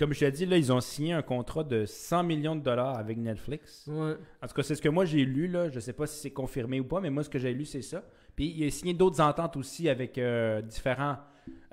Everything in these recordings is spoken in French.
comme je l'ai dit, là, ils ont signé un contrat de 100 millions de dollars avec Netflix. En tout cas, c'est ce que moi j'ai lu, là. Je sais pas si c'est confirmé ou pas, mais moi, ce que j'ai lu, c'est ça. Puis il a signé d'autres ententes aussi avec euh, différentes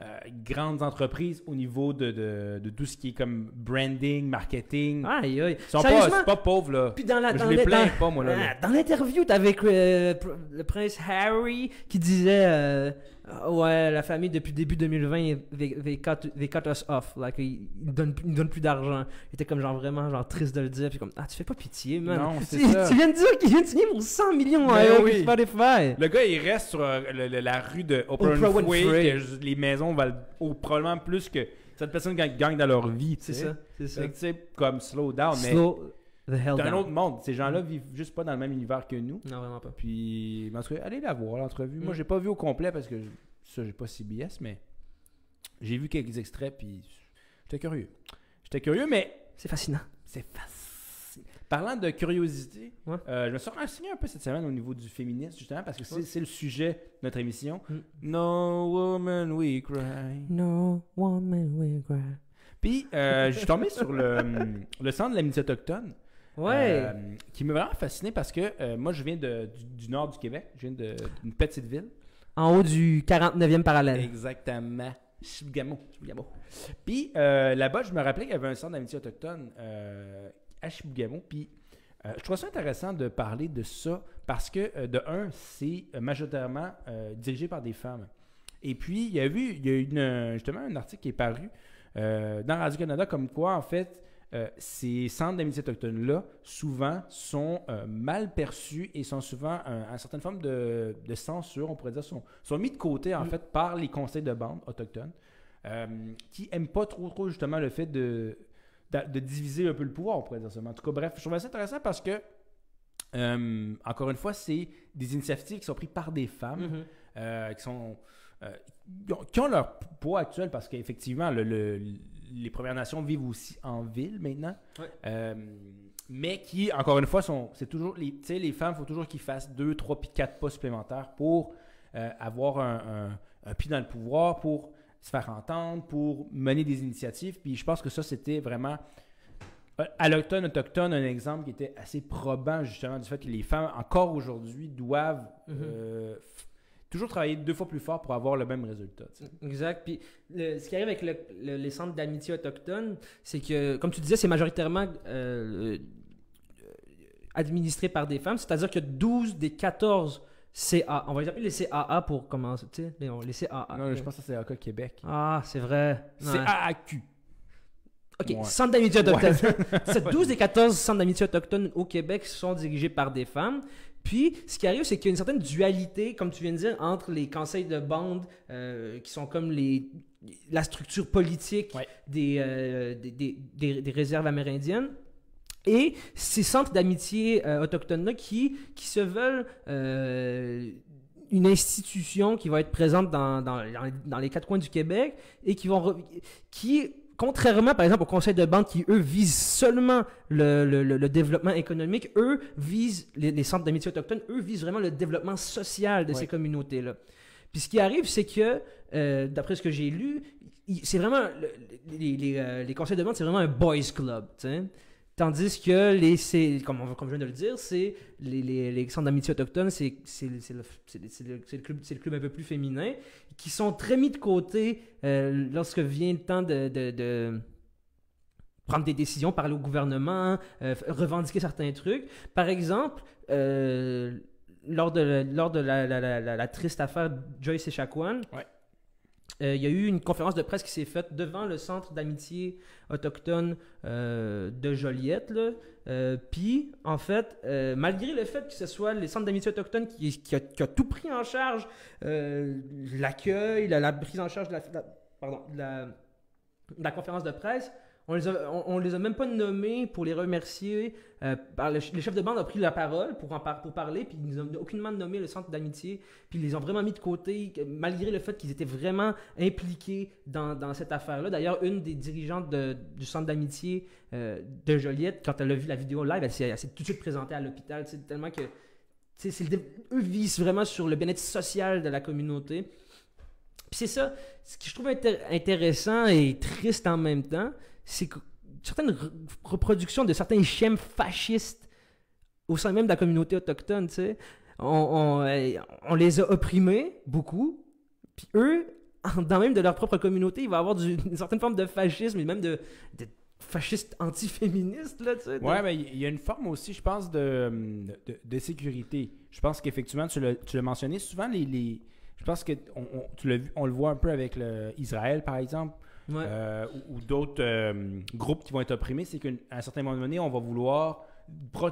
euh, grandes entreprises au niveau de, tout ce qui est comme branding, marketing. Aïe, aïe. Ils sont pas, pauvres, là. Puis dans les plains pas, moi, là. Ah, dans l'interview, t'avais avec euh, le prince Harry qui disait ah, ouais, la famille, depuis début 2020, they, they, cut, us off. Like, ils donnent, plus d'argent. Ils étaient comme, genre, vraiment, genre, triste de le dire. Puis comme, ah, tu fais pas pitié, man. Non, tu, tu viens de dire qu'ils viennent de signer pour 100 millions ben Spotify. Le gars, il reste sur euh, la rue de Oprah, les maisons valent au oh, probablement plus que cette personne gagne, gagne dans leur vie, C'est ça, c'est ça. sais, comme slow down, mais un autre monde. Ces gens-là mm. vivent juste pas dans le même univers que nous. Non, vraiment pas. Puis, en allez la voir, l'entrevue. Moi, mm. j'ai pas vu au complet parce que ça, j'ai pas CBS, mais j'ai vu quelques extraits, puis j'étais curieux. J'étais curieux, mais. C'est fascinant. C'est fascinant. Parlant de curiosité, euh, je me suis renseigné un peu cette semaine au niveau du féminisme, justement, parce que c'est, le sujet de notre émission. Mm. No woman we cry. No woman we cry. Puis, euh, je suis tombé sur le, le centre de la autochtone Ouais. Euh, qui m'a vraiment fasciné parce que euh, moi, je viens de, du, nord du Québec. Je viens d'une petite ville. En haut du 49e parallèle. Exactement. Chibougamau. Puis euh, là-bas, je me rappelais qu'il y avait un centre d'amitié autochtone à Chibougamau. Puis je trouvais ça intéressant de parler de ça parce que, de un, c'est majoritairement dirigé par des femmes. Et puis, il y a eu, il y une, justement un article qui est paru dans Radio-Canada comme quoi, en fait, euh, ces centres d'amitié autochtones là souvent, sont euh, mal perçus et sont souvent une certaine forme de, censure, on pourrait dire, sont, sont mis de côté, en mm. fait, par les conseils de bande autochtones, euh, qui n'aiment pas trop, trop, justement, le fait de, de, diviser un peu le pouvoir, on pourrait dire seulement. En tout cas, bref, je trouve ça intéressant parce que, encore une fois, c'est des initiatives qui sont prises par des femmes, mm-hmm. qui sont... qui ont leur poids actuel parce qu'effectivement, le, les Premières Nations vivent aussi en ville maintenant. Euh, mais qui, encore une fois, sont, c'est toujours, les, les femmes, il faut toujours qu'ils fassent deux, trois, puis quatre pas supplémentaires pour euh, avoir un, pied dans le pouvoir, pour se faire entendre, pour mener des initiatives. Puis je pense que ça, c'était vraiment, à euh, l'automne autochtone, un exemple qui était assez probant justement du fait que les femmes, encore aujourd'hui, doivent mm-hmm toujours travailler deux fois plus fort pour avoir le même résultat. Exact. Puis ce qui arrive avec les centres d'amitié autochtones, c'est que, comme tu disais, c'est majoritairement euh, euh, administré par des femmes, c'est-à-dire que 12 des 14 CA, on va les appeler les CAA pour commencer, tu sais, les, les CAA. Non, je pense que c'est AK Québec. Ah, c'est vrai. C'est CAAQ. OK, centres d'amitié autochtone. 12 des 14 centres d'amitié autochtone au Québec sont dirigés par des femmes. Puis, ce qui arrive, c'est qu'il y a une certaine dualité, comme tu viens de dire, entre les conseils de bande, euh, qui sont comme les, la structure politique euh, des, des, réserves amérindiennes, et ces centres d'amitié euh, autochtones-là qui, qui se veulent une institution qui va être présente dans, dans, les quatre coins du Québec et qui vont qui contrairement par exemple au conseils de banque qui, eux, visent seulement le, le, développement économique, eux visent, les, centres d'amitié autochtones, eux visent vraiment le développement social de ces communautés-là. Puis ce qui arrive, c'est que, euh, d'après ce que j'ai lu, c'est vraiment, les, euh, les, conseils de banque, c'est vraiment un boys club. sais. Tandis que les, c'est, comme, on, je viens de le dire, c'est les, centres d'amitié autochtones c'est, c'est, c'est, le, c'est, club, c'est le club un peu plus féminin, qui sont très mis de côté euh, lorsque vient le temps de, prendre des décisions, parler au gouvernement, euh, revendiquer certains trucs. Par exemple, euh, lors de, lors de la, la, triste affaire Joyce et euh, il y a eu une conférence de presse qui s'est faite devant le centre d'amitié autochtone euh, de Joliette. Euh, puis, en fait, malgré le fait que ce soit les centres d'amitié autochtone qui, a, tout pris en charge, l'accueil, la, la, prise en charge de la conférence de presse, on les, les a même pas nommés pour les remercier. Euh, les chefs de bande ont pris la parole pour en pour parler, puis ils n'ont aucunement nommé le centre d'amitié, puis ils les ont vraiment mis de côté, malgré le fait qu'ils étaient vraiment impliqués dans, cette affaire-là. D'ailleurs, une des dirigeantes du centre d'amitié euh, de Joliette, quand elle a vu la vidéo live, elle s'est tout de suite présentée à l'hôpital, C'est tellement que c'est eux visent vraiment sur le bien-être social de la communauté. Puis c'est ça, ce que je trouve intéressant et triste en même temps, c'est certaines reproductions de certains schèmes fascistes au sein même de la communauté autochtone, tu On, on, les a opprimés, beaucoup, puis eux, dans même de leur propre communauté, il va avoir une certaine forme de fascisme et même de, de fasciste anti-féministe, là, mais il y a une forme aussi, je pense, de, de, sécurité. Je pense qu'effectivement, tu l'as mentionné, souvent, les, les, je pense que on, le voit un peu avec Israël, par exemple, euh, ou, d'autres euh, groupes qui vont être opprimés, c'est qu'à un certain moment donné, on va vouloir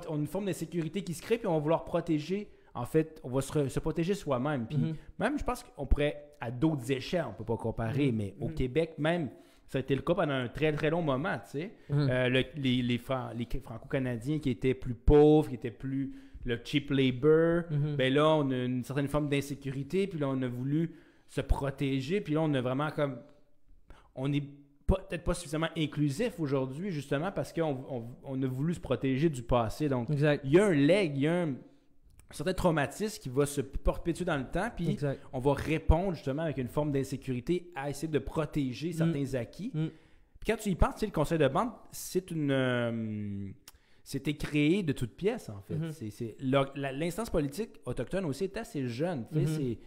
on a une forme d'insécurité qui se crée, puis on va vouloir protéger. En fait, on va se, protéger soi-même. Puis mhm. même, je pense qu'on pourrait, à d'autres échelles, on peut pas comparer, mhm. mais au mhm. Québec, même, ça a été le cas pendant un très, très long moment, tu sais. Euh, les, les, franco-canadiens qui étaient plus pauvres, qui étaient plus le cheap labor, ben là, on a une certaine forme d'insécurité, puis là, on a voulu se protéger, puis là, on a vraiment comme on n'est peut-être pas suffisamment inclusif aujourd'hui, justement, parce qu'on a voulu se protéger du passé. Donc, il y a un leg, il y a un, certain traumatisme qui va se perpétuer dans le temps, puis on va répondre justement avec une forme d'insécurité à essayer de protéger mm. certains acquis. Mm. Puis quand tu y penses, le conseil de bande, c'est une. Euh, c'était créé de toutes pièces, en fait. Mm-hmm. L'instance politique autochtone aussi est assez jeune. Mm-hmm.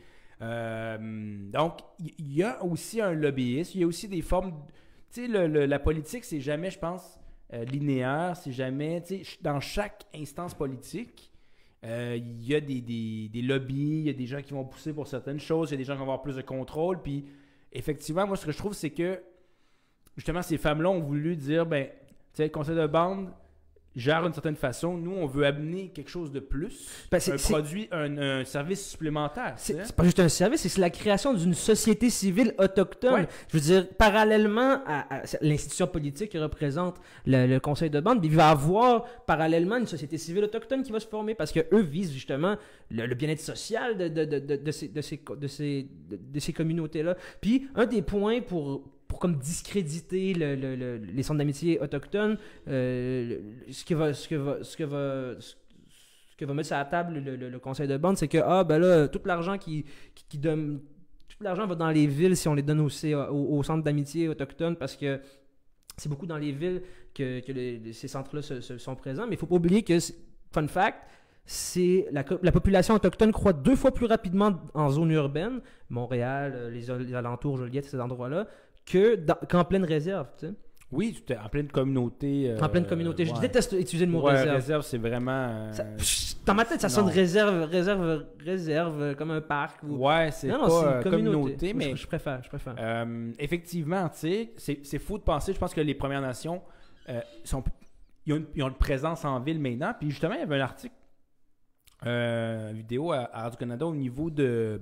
Euh, donc, il y a aussi un lobbyiste, il y a aussi des formes. Tu sais, la politique, c'est jamais, je pense, euh, linéaire, c'est jamais. Tu sais, dans chaque instance politique, euh, il y a des, des, des lobbies, il y a des gens qui vont pousser pour certaines choses, il y a des gens qui vont avoir plus de contrôle. Puis, effectivement, moi, ce que je trouve, c'est que justement, ces femmes-là ont voulu dire ben, tu sais, le conseil de bande, gère d'une certaine façon. Nous, on veut amener quelque chose de plus, ben, un produit, un, service supplémentaire. C'est pas juste un service, c'est la création d'une société civile autochtone. Je veux dire, parallèlement à, l'institution politique qui représente le, conseil de bande, il va avoir parallèlement une société civile autochtone qui va se former parce que eux visent justement le, bien-être social de, de, ces, de ces communautés-là. Puis, un des points pour pour comme discréditer les centres d'amitié autochtones, ce que va, mettre sur la table le, conseil de bande, c'est que ah, ben tout l'argent qui, donne, tout l'argent va dans les villes si on les donne aux, centres d'amitié autochtones parce que c'est beaucoup dans les villes que, ces centres-là sont présents. Mais il faut pas oublier que, fun fact, c'est la, population autochtone croît deux fois plus rapidement en zone urbaine, Montréal, euh, les, les alentours, Joliette, ces endroits-là, que qu'en pleine réserve. Tu sais. Oui, en pleine communauté. Euh, en pleine communauté. Je déteste utiliser le mot réserve. réserve, c'est vraiment. Euh, dans ma tête, ça sonne réserve, réserve, réserve, euh, comme un parc. Ouais, c'est pas une communauté, mais. Je, préfère, je préfère. effectivement, tu sais, c'est fou de penser. Je pense que les Premières Nations sont, ils ont, une, présence en ville maintenant. Puis justement, il y avait un article, vidéo à Radio-Canada au niveau de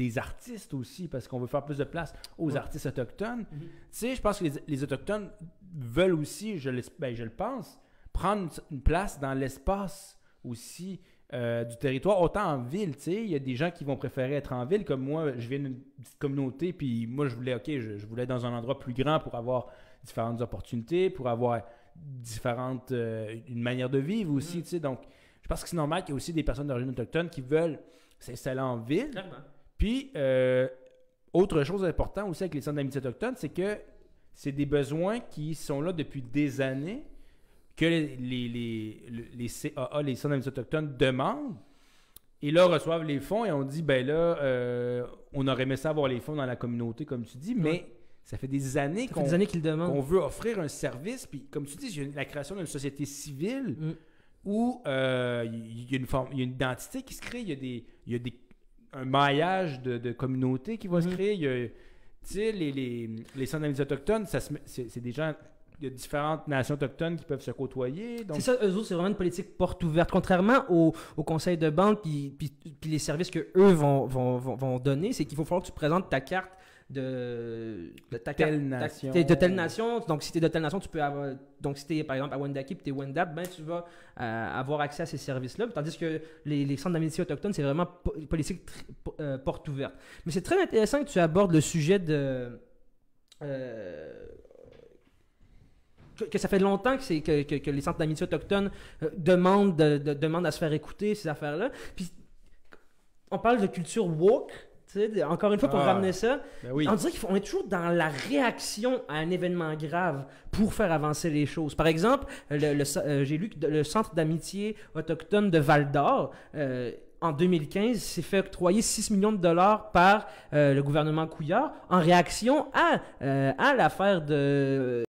des artistes aussi, parce qu'on veut faire plus de place aux artistes autochtones. Mhm. Tu sais, je pense que les, Autochtones veulent aussi, je, ben, je le pense, prendre une place dans l'espace aussi euh, du territoire, autant en ville, tu sais, il y a des gens qui vont préférer être en ville, comme moi, je viens d'une petite communauté, puis moi, je voulais, OK, je, voulais être dans un endroit plus grand pour avoir différentes opportunités, pour avoir différentes, euh, une manière de vivre aussi, mhm. tu sais, donc, je pense que c'est normal qu'il y ait aussi des personnes d'origine autochtone qui veulent s'installer en ville. Puis, euh, autre chose importante aussi avec les centres d'amitié autochtone, c'est que c'est des besoins qui sont là depuis des années, que les, les, les, CAA, les centres d'amitié autochtones demandent. Et là, reçoivent les fonds et on dit, ben là, euh, on aurait aimé ça avoir les fonds dans la communauté, comme tu dis, mais ça fait des années qu'on veut offrir un service. Puis, comme tu dis, la création d'une société civile mm. où euh, il y, a une forme, y a une identité qui se crée, il y a des, y a des un maillage de, de communautés qui vont se mhm. créer. Il y a, les, les, les centres autochtones, c'est des gens il y a différentes nations autochtones qui peuvent se côtoyer. C'est ça, eux autres, c'est vraiment une politique porte ouverte. Contrairement au, au conseil de banque puis, les services que eux vont, vont, donner, c'est qu'il faut falloir que tu présentes ta carte de, telle nation. de telle Donc, si tu es de telle nation, tu peux avoir. Donc, si tu es par exemple à Wendaki qui tu es Wendap, ben, tu vas euh, avoir accès à ces services-là. Tandis que les, centres d'amitié autochtones c'est vraiment une politique euh, porte ouverte. Mais c'est très intéressant que tu abordes le sujet de. Euh, que, ça fait longtemps que, que, les centres d'amitié autochtones demandent, de, demandent à se faire écouter, ces affaires-là. Puis, on parle de culture woke, encore une fois, pour ah. ramener ça, ben on dirait qu'on est toujours dans la réaction à un événement grave pour faire avancer les choses. Par exemple, le, euh, j'ai lu que le centre d'amitié autochtone de Val d'Or, euh, en 2015, s'est fait octroyer 6 millions de dollars par euh, le gouvernement Couillard en réaction à, à l'affaire de...